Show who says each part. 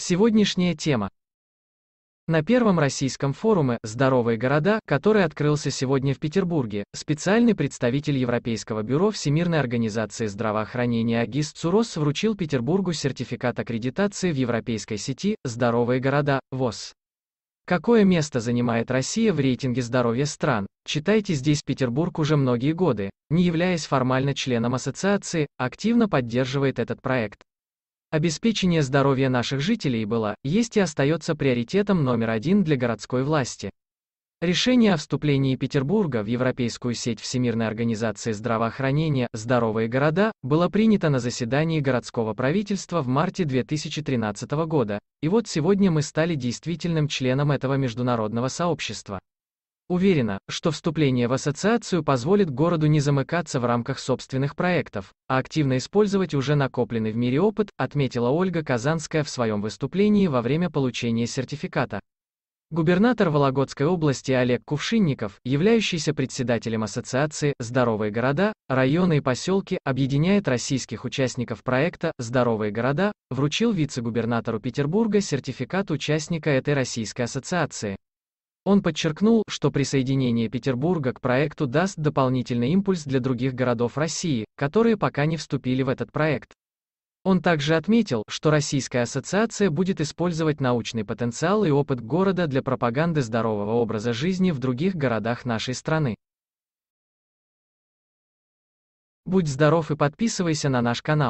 Speaker 1: Сегодняшняя тема. На первом российском форуме «Здоровые города», который открылся сегодня в Петербурге, специальный представитель Европейского бюро Всемирной организации здравоохранения АГИС Цурос вручил Петербургу сертификат аккредитации в европейской сети «Здоровые города» ВОЗ. Какое место занимает Россия в рейтинге здоровья стран? Читайте здесь Петербург уже многие годы, не являясь формально членом ассоциации, активно поддерживает этот проект. Обеспечение здоровья наших жителей было, есть и остается приоритетом номер один для городской власти. Решение о вступлении Петербурга в Европейскую сеть Всемирной организации здравоохранения «Здоровые города» было принято на заседании городского правительства в марте 2013 года, и вот сегодня мы стали действительным членом этого международного сообщества. Уверена, что вступление в ассоциацию позволит городу не замыкаться в рамках собственных проектов, а активно использовать уже накопленный в мире опыт, отметила Ольга Казанская в своем выступлении во время получения сертификата. Губернатор Вологодской области Олег Кувшинников, являющийся председателем ассоциации «Здоровые города», районы и поселки, объединяет российских участников проекта «Здоровые города», вручил вице-губернатору Петербурга сертификат участника этой российской ассоциации. Он подчеркнул, что присоединение Петербурга к проекту даст дополнительный импульс для других городов России, которые пока не вступили в этот проект. Он также отметил, что Российская ассоциация будет использовать научный потенциал и опыт города для пропаганды здорового образа жизни в других городах нашей страны. Будь здоров и подписывайся на наш канал.